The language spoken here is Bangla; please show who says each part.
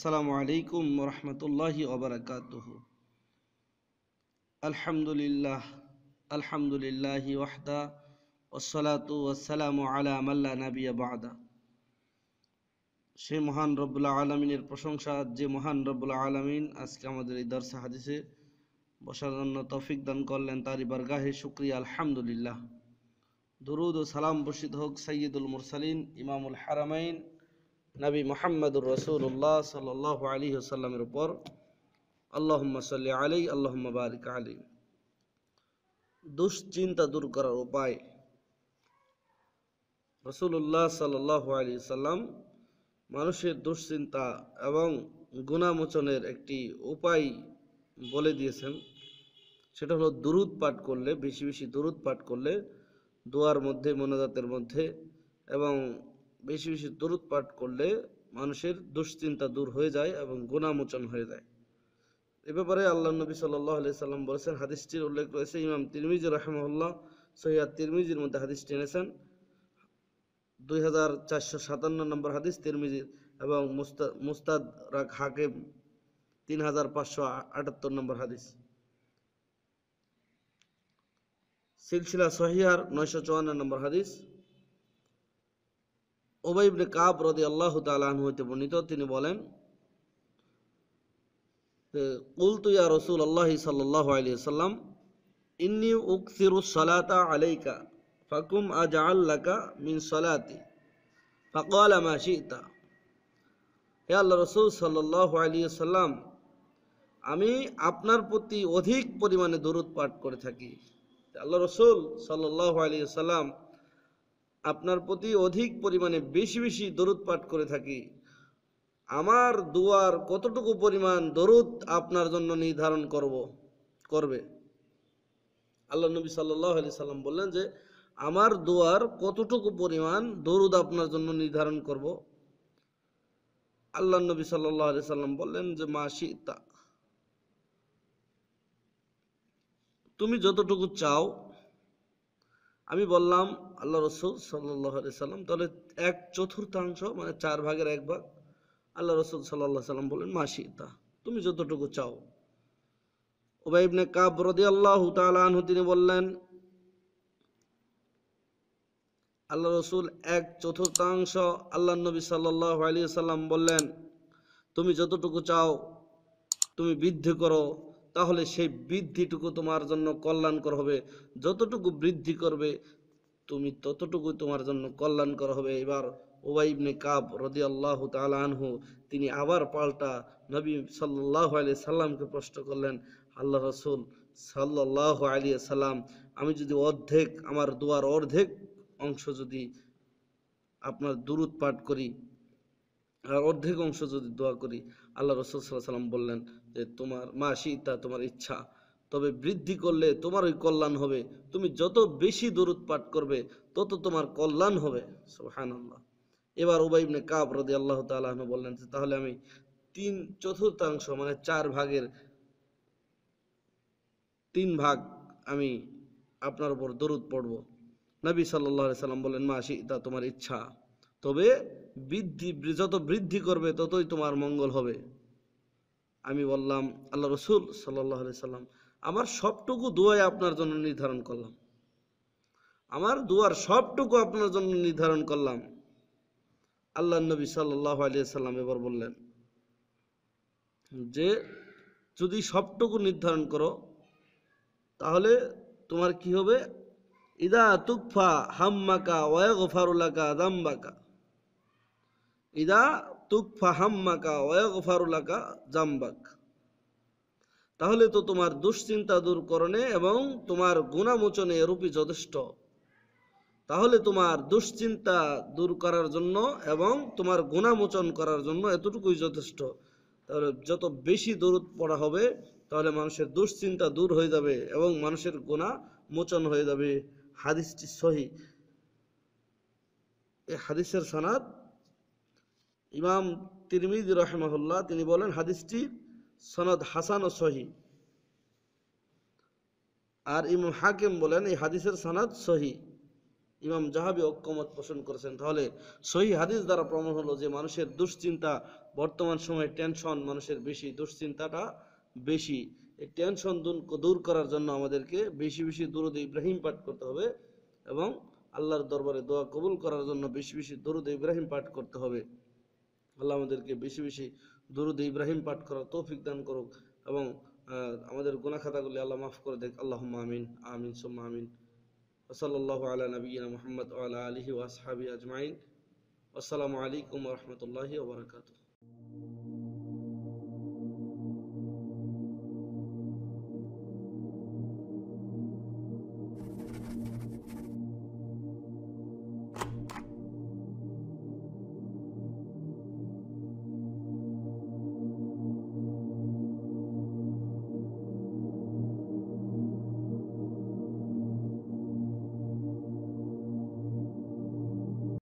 Speaker 1: আসসালামু আলাইকুম রহমতুল্লাহি ওবরাকাত আলহামদুলিল্লাহ ওয়াহদা ওসলাতু ওসালামু নাবিয়া বাদা সে মহান রব্বুল্লা আলমিনের প্রশংসা যে মহান রব্বুল্লা আলমিন আজকে আমাদের এই দর্শা হাদিসে বসার জন্য তফিক দান করলেন তারই বারগাহে শুক্রিয়া আলহামদুলিল্লাহ দরুদ ও সালাম বর্ষিত হোক সৈয়দুল মুরসালিন ইমামুল হারামাইন নবী মোহাম্মদুর রসুল্লাহ সাল আলী আসাল্লামের উপর আল্লাহম্মা সাল্লি আলী আল্লাহম্মা বারিক আলী দুশ্চিন্তা দূর করার উপায় রসুল্লাহ সাল্লাহ আলী সাল্লাম মানুষের দুশ্চিন্তা এবং গুণামোচনের একটি উপায় বলে দিয়েছেন সেটা হলো দুরুদ পাঠ করলে বেশি বেশি দুরুদ পাঠ করলে দোয়ার মধ্যে মোনাজাতের মধ্যে এবং বেশি বেশি দরুদ পাঠ করলে মানুষের দুশ্চিন্তা দূর হয়ে যায় এবং গুণামোচন হয়ে যায় এ ব্যাপারে আল্লাহ নবী সাল্লাহ আলি সাল্লাম বলেছেন হাদিসটির উল্লেখ রয়েছে ইমাম তিরমিজ রহমউল্লাহ সৈয়াদ তিরমিজির মধ্যে হাদিসটি এনেছেন দুই হাজার চারশো সাতান্ন নম্বর হাদিস তিরমিজির এবং মুস্তা মুস্তাদ রাক হাকিম তিন হাজার পাঁচশো আটাত্তর নম্বর হাদিস সিলসিলা সহিয়ার নয়শো চুয়ান্ন নম্বর হাদিস ওবাইবনে কাব রদি আল্লাহ তালান হইতে বর্ণিত তিনি বলেন কুলতু ইয়া রসুল আল্লাহি সাল্লাহ আলী সাল্লাম ইন্নি উকসিরু সালাতা আলাইকা ফাকুম আজ আল্লাকা মিন সালাতি ফাকাল আমা হে আল্লাহ রসুল সাল্লাহ আলী সাল্লাম আমি আপনার প্রতি অধিক পরিমাণে দরুদ পাঠ করে থাকি আল্লাহ রসুল সাল্লাহ আলী সাল্লাম আপনার প্রতি অধিক পরিমাণে বেশি বেশি দরুদ পাঠ করে থাকি আমার দুয়ার কতটুকু পরিমাণ দরুদ আপনার জন্য নির্ধারণ করব করবে আল্লাহ নবী সাল্লি সাল্লাম বললেন যে আমার দুয়ার কতটুকু পরিমাণ দরুদ আপনার জন্য নির্ধারণ করব আল্লাহ নবী সাল্লাহ আলি সাল্লাম বললেন যে মা সীতা তুমি যতটুকু চাও আমি বললাম আল্লাহ রসুল সাল্লাহ সাল্লাম তাহলে এক চতুর্থাংশ মানে চার ভাগের এক ভাগ আল্লাহ রসুল সাল্লাহ সাল্লাম বলেন মাসি তা তুমি যতটুকু চাও ওবাই কাব রদি আল্লাহ তালাহু তিনি বললেন আল্লাহ রসুল এক চতুর্থাংশ আল্লাহ নবী সাল্লাহ আলী সাল্লাম বললেন তুমি যতটুকু চাও তুমি বৃদ্ধি করো তাহলে সেই বৃদ্ধিটুকু তোমার জন্য কল্যাণকর হবে যতটুকু বৃদ্ধি করবে তুমি ততটুকু তোমার জন্য কল্যাণকর হবে এবার ওবাইবনে কাব রদি আল্লাহ আনহু তিনি আবার পাল্টা নবী সাল্লাহ আলি সাল্লামকে প্রশ্ন করলেন আল্লাহ রসুল সাল্লাহ আলিয়া সাল্লাম আমি যদি অর্ধেক আমার দুয়ার অর্ধেক অংশ যদি আপনার দূরত পাঠ করি আর অর্ধেক অংশ যদি দোয়া করি আল্লাহ রসুল সাল্লাহ সাল্লাম বললেন যে তোমার মা সীতা তোমার ইচ্ছা তবে বৃদ্ধি করলে তোমার ওই কল্যাণ হবে তুমি যত বেশি দরুদ পাঠ করবে তত তোমার কল্যাণ হবে সোহান আল্লাহ এবার উবাইবনে কাব রদি আল্লাহ তালাহ বললেন যে তাহলে আমি তিন চতুর্থাংশ মানে চার ভাগের তিন ভাগ আমি আপনার উপর দরুদ পড়ব নবী সাল্লাহ সাল্লাম বললেন মা সীতা তোমার ইচ্ছা তবে বৃদ্ধি যত বৃদ্ধি করবে ততই তোমার মঙ্গল হবে আমি বললাম আল্লাহ রসুল সাল্লাহ সাল্লাম আমার সবটুকু দোয়াই আপনার জন্য নির্ধারণ করলাম আমার দোয়ার সবটুকু আপনার জন্য নির্ধারণ করলাম আল্লাহ নবী সাল্লাহ আলিয়া সাল্লাম এবার বললেন যে যদি সবটুকু নির্ধারণ করো তাহলে তোমার কি হবে ইদা তুকফা হাম্মাকা ওয়া গফারুলাকা দাম্বাকা ইদা তুক ফাহাম্মাকা জাম্বাক তাহলে তো তোমার দুশ্চিন্তা করণে এবং তোমার গুণামোচনে এরূপই যথেষ্ট তাহলে তোমার দুশ্চিন্তা দূর করার জন্য এবং তোমার গুণামোচন করার জন্য এতটুকুই যথেষ্ট তাহলে যত বেশি দূরত পড়া হবে তাহলে মানুষের দুশ্চিন্তা দূর হয়ে যাবে এবং মানুষের গুণা মোচন হয়ে যাবে হাদিসটি সহি এই হাদিসের সনাদ ইমাম তিরমিদ রহমহল্লা তিনি বলেন হাদিসটি সনদ হাসান ও সহি আর ইমাম হাকিম বলেন এই হাদিসের সনদ সহি ইমাম জাহাবি ঐক্যমত পোষণ করেছেন তাহলে সহি হাদিস দ্বারা প্রমাণ হলো যে মানুষের দুশ্চিন্তা বর্তমান সময়ে টেনশন মানুষের বেশি দুশ্চিন্তাটা বেশি এই টেনশন দূর করার জন্য আমাদেরকে বেশি বেশি দূরদ ইব্রাহিম পাঠ করতে হবে এবং আল্লাহর দরবারে দোয়া কবুল করার জন্য বেশি বেশি দরুদ ইব্রাহিম পাঠ করতে হবে আল্লাহ আমাদেরকে বেশি বেশি দরুদ ইব্রাহিম পাঠ করার তৌফিক দান করুক এবং আমাদের গুনাখাতাগুলি আল্লাহ মাফ করে দেখ আল্লাহ আমিন আমিন সুম্মা আমিন ওসলাল্লাহ আলা নবীনা মোহাম্মদ আল্লাহ আলহি ওয়াসহাবি আজমাইন আসসালামু আলাইকুম রহমতুল্লাহি ওবরাকাতু